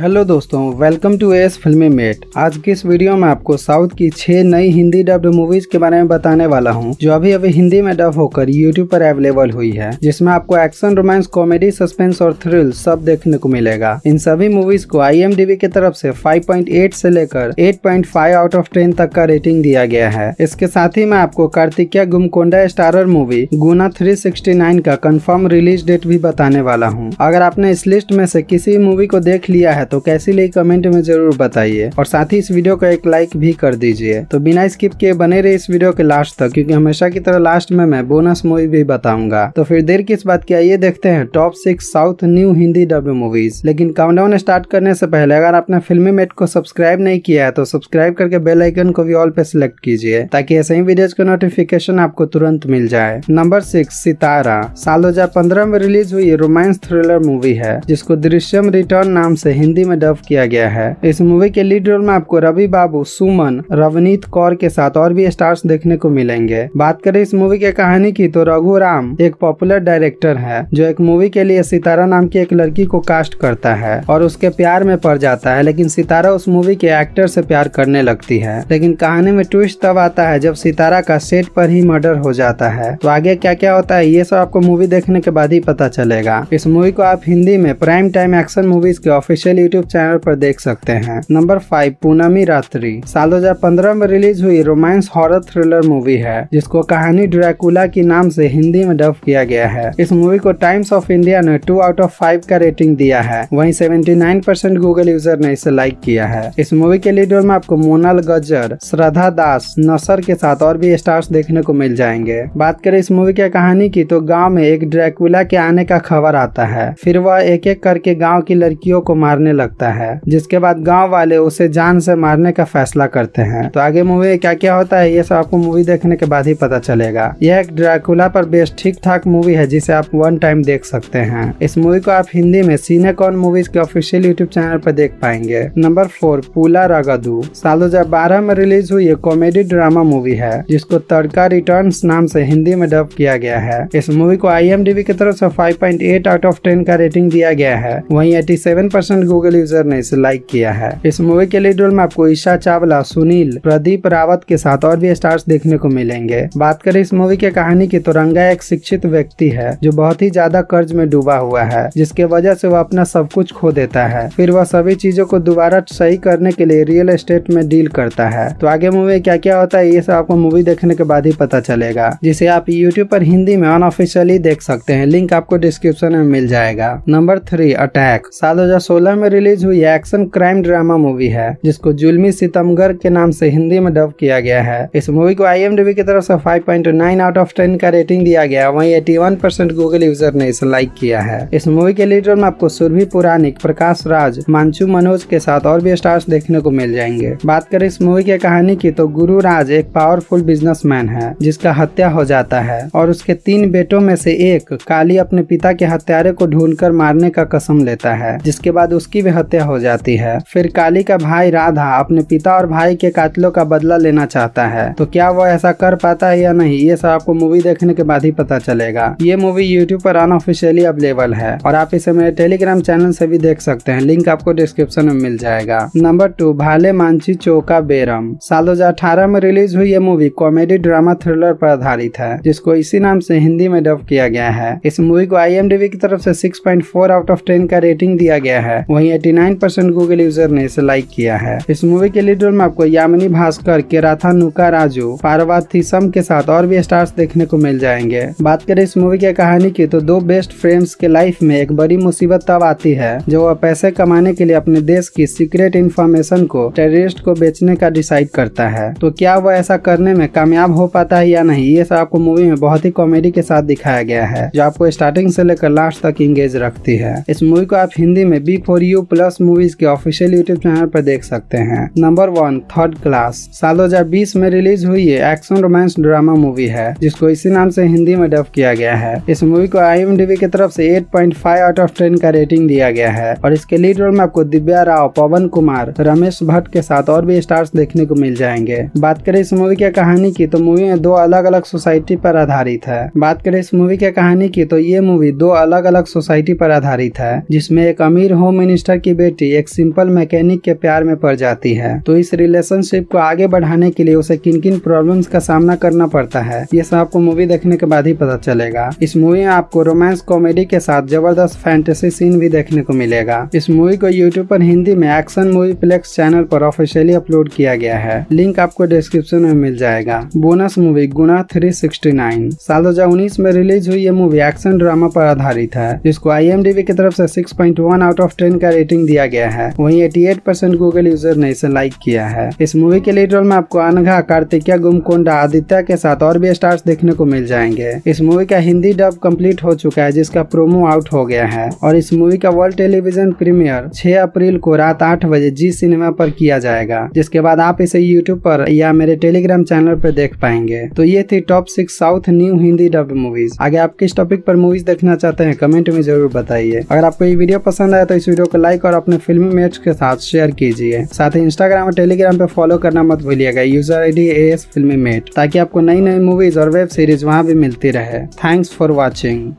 hello दोस्तों welcome to S filmy mate आज की इस वीडियो में आपको साउथ की छह नई हिंदी डब्ड मूवीज के बारे में बताने वाला हूं जो अभी अभी हिंदी में डब होकर यूट्यूब पर अवेलेबल हुई है जिसमें आपको एक्शन रोमांस कॉमेडी सस्पेंस और थ्रिल सब देखने को मिलेगा इन सभी मूवीज को आई की तरफ से 5.8 से लेकर 8.5 आउट ऑफ टेन तक का रेटिंग दिया गया है इसके साथ ही मैं आपको Karthikeya Gummakonda starrer movie Guna three का कन्फर्म रिलीज डेट भी बताने वाला हूँ अगर आपने इस लिस्ट में से किसी मूवी को देख लिया है है तो कैसी लगी कमेंट में जरूर बताइए और साथ ही इस वीडियो का एक लाइक भी कर दीजिए तो बिना स्किप के बने रहे इस वीडियो के लास्ट तक क्योंकि हमेशा की तरह लास्ट में मैं बोनस मूवी भी बताऊंगा तो फिर देर किस बात की आइए देखते हैं top six south new Hindi dubbed movies लेकिन काउंटाउन स्टार्ट करने से पहले अगर आपने फिल्मी मेट को सब्सक्राइब नहीं किया है तो सब्सक्राइब करके बेल आइकन को भी ऑल पे सिलेक्ट कीजिए ताकि ऐसे ही वीडियोज का नोटिफिकेशन आपको तुरंत मिल जाए नंबर सिक्स सितारा साल दो में रिलीज हुई रोमांस थ्रिलर मूवी है जिसको दृश्यम रिटर्न नाम से हिंदी हिंदी में डब किया गया है इस मूवी के लीड रोल में आपको रवि बाबू सुमन रवनीत कौर के साथ और भी स्टार्स देखने को मिलेंगे बात करें इस मूवी के कहानी की तो रघु राम एक पॉपुलर डायरेक्टर है जो एक मूवी के लिए सितारा नाम की एक लड़की को कास्ट करता है और उसके प्यार में पड़ जाता है लेकिन सितारा उस मूवी के एक्टर से प्यार करने लगती है लेकिन कहानी में ट्विस्ट तब आता है जब सितारा का सेट पर ही मर्डर हो जाता है तो आगे क्या क्या होता है ये सब आपको मूवी देखने के बाद ही पता चलेगा इस मूवी को आप हिंदी में प्राइम टाइम एक्शन मूवीज के ऑफिशियली यूट्यूब चैनल पर देख सकते हैं नंबर फाइव पूनमी रात्रि साल 2015 में रिलीज हुई रोमांस हॉरर थ्रिलर मूवी है जिसको कहानी ड्रैकुला के नाम से हिंदी में डब किया गया है इस मूवी को टाइम्स ऑफ इंडिया ने टू आउट ऑफ फाइव का रेटिंग दिया है वहीं 79% गूगल यूजर ने इसे लाइक किया है इस मूवी के लीड में आपको मोनल गजर श्रद्धा दास नसर के साथ और भी स्टार्स देखने को मिल जाएंगे बात करें इस मूवी की कहानी की तो गाँव में एक ड्रैकुला के आने का खबर आता है फिर वह एक एक करके गाँव की लड़कियों को मारने लगता है जिसके बाद गांव वाले उसे जान से मारने का फैसला करते हैं तो आगे मूवी में क्या क्या होता है ये सब आपको मूवी देखने के बाद ही पता चलेगा यह एक ड्रैकुला पर बेस्ट ठीक ठाक मूवी है जिसे आप वन टाइम देख सकते हैं इस मूवी को आप हिंदी में सीनेकॉन मूवीज के ऑफिशियल यूट्यूब चैनल पर देख पाएंगे नंबर फोर पुला रगदू साल दो में रिलीज हुई एक कॉमेडी ड्रामा मूवी है जिसको तड़का रिटर्न नाम से हिंदी में डब किया गया है इस मूवी को आई की तरफ से 5.8 आउट ऑफ टेन का रेटिंग दिया गया है eighty seven percent Google Google user ने इसे लाइक किया है इस मूवी के लीड रोल में आपको ईशा चावला सुनील प्रदीप रावत के साथ और भी स्टार्स देखने को मिलेंगे बात करें इस मूवी के कहानी की तो रंगा एक शिक्षित व्यक्ति है जो बहुत ही ज्यादा कर्ज में डूबा हुआ है जिसके वजह से वह अपना सब कुछ खो देता है फिर वह सभी चीजों को दोबारा सही करने के लिए रियल एस्टेट में डील करता है तो आगे मूवी क्या क्या होता है ये सब आपको मूवी देखने के बाद ही पता चलेगा जिसे आप यूट्यूब पर हिंदी में अनऑफिशियली देख सकते हैं लिंक आपको डिस्क्रिप्शन में मिल जाएगा नंबर थ्री अटैक साल दो में में रिलीज हुई एक्शन क्राइम ड्रामा मूवी है जिसको जुलमी सितमगर के नाम से हिंदी में डब किया गया है इस मूवी को आई की तरफ से 5.9 आउट ऑफ 10 का रेटिंग दिया गया वही एटी गूगल यूजर ने इसे लाइक किया है इस मूवी के लीडर में आपको सुरभि पुरानिक प्रकाश राज मानसू मनोज के साथ और भी स्टार्स देखने को मिल जाएंगे बात करें इस मूवी की कहानी की तो गुरु राज एक पावरफुल बिजनेसमैन है जिसका हत्या हो जाता है और उसके तीन बेटों में से एक काली अपने पिता के हत्यारे को ढूंढकर मारने का कसम लेता है जिसके बाद उसके उसकी भी हत्या हो जाती है फिर काली का भाई राधा अपने पिता और भाई के कातिलों का बदला लेना चाहता है तो क्या वो ऐसा कर पाता है या नहीं ये सब आपको मूवी देखने के बाद ही पता चलेगा ये मूवी यूट्यूब पर अनऑफिशियली अवेलेबल है और आप इसे मेरे टेलीग्राम चैनल से भी देख सकते हैं लिंक आपको डिस्क्रिप्शन में मिल जाएगा नंबर टू भाले मांची चौका बेरम साल दो में रिलीज हुई ये मूवी कॉमेडी ड्रामा थ्रिलर पर आधारित है जिसको इसी नाम से हिंदी में डब किया गया है इस मूवी को आई की तरफ से 6.4 आउट ऑफ 10 का रेटिंग दिया गया है वही वहीं 89 परसेंट गूगल यूजर ने इसे लाइक किया है इस मूवी के लीड रोल में आपको यामिनी भास्कर केराथा नुका राजू पार्वतीसम के साथ और भी स्टार्स देखने को मिल जाएंगे बात करें इस मूवी की कहानी की तो दो बेस्ट फ्रेंड्स के लाइफ में एक बड़ी मुसीबत तब आती है जो वह पैसे कमाने के लिए अपने देश की सीक्रेट इन्फॉर्मेशन को टेररिस्ट को बेचने का डिसाइड करता है तो क्या वह ऐसा करने में कामयाब हो पाता है या नहीं ये सब आपको मूवी में बहुत ही कॉमेडी के साथ दिखाया गया है जो आपको स्टार्टिंग से लेकर लास्ट तक इंगेज रखती है इस मूवी को आप हिंदी में B for U U plus movies के ऑफिशियल यूट्यूब चैनल पर देख सकते हैं नंबर वन थर्ड क्लास साल 2020 में रिलीज हुई ये एक्शन रोमांस ड्रामा मूवी है जिसको इसी नाम से हिंदी में डब किया गया है इस मूवी को आई की तरफ से 8.5 आउट ऑफ टेन का रेटिंग दिया गया है और इसके लीड रोल में आपको दिव्या राव पवन कुमार रमेश भट्ट के साथ और भी स्टार्स देखने को मिल जाएंगे बात करें इस मूवी की कहानी की तो मूवी में दो अलग अलग सोसाइटी पर आधारित है बात करें इस मूवी की कहानी की तो ये मूवी दो अलग अलग सोसाइटी पर आधारित है जिसमे एक अमीर होम मिनिस्टर सिस्टर की बेटी एक सिंपल मैकेनिक के प्यार में पड़ जाती है तो इस रिलेशनशिप को आगे बढ़ाने के लिए उसे किन किन प्रॉब्लम का सामना करना पड़ता है ये सब आपको मूवी देखने के बाद ही पता चलेगा इस मूवी में आपको रोमांस कॉमेडी के साथ जबरदस्त फैंटेसी सीन भी देखने को मिलेगा इस मूवी को यूट्यूब पर हिंदी में एक्शन मूवी प्लेक्स चैनल पर ऑफिशियली अपलोड किया गया है लिंक आपको डिस्क्रिप्शन में मिल जाएगा बोनस मूवी गुना नाइन साल उन्नीस में रिलीज हुई ये मूवी एक्शन ड्रामा पर आधारित है जिसको आई की तरफ से 6.1 आउट ऑफ टेन का रेटिंग दिया गया है वहीं 88 परसेंट गूगल यूजर ने इसे लाइक किया है इस मूवी के लीड रोल में आपको अनघा कार्तिकिया गुमकोंडा आदित्य के साथ और भी स्टार्स देखने को मिल जाएंगे इस मूवी का हिंदी डब कम्प्लीट हो चुका है जिसका प्रोमो आउट हो गया है और इस मूवी का वर्ल्ड टेलीविजन प्रीमियर छह अप्रैल को रात आठ बजे जी सिनेमा पर किया जाएगा जिसके बाद आप इसे यूट्यूब पर या मेरे टेलीग्राम चैनल पर देख पाएंगे तो ये थी top six south new Hindi dub movies आगे आप किस टॉपिक पर मूवीज देखना चाहते हैं कमेंट में जरूर बताइए अगर आपको ये वीडियो पसंद आया तो इस वीडियो को लाइक और अपने फिल्मी मैच के साथ शेयर कीजिए साथ ही इंस्टाग्राम और टेलीग्राम पे फॉलो करना मत भूलिएगा user I D S filmy mate ताकि आपको नई नई मूवीज और वेब सीरीज वहाँ भी मिलती रहे थैंक्स फॉर वॉचिंग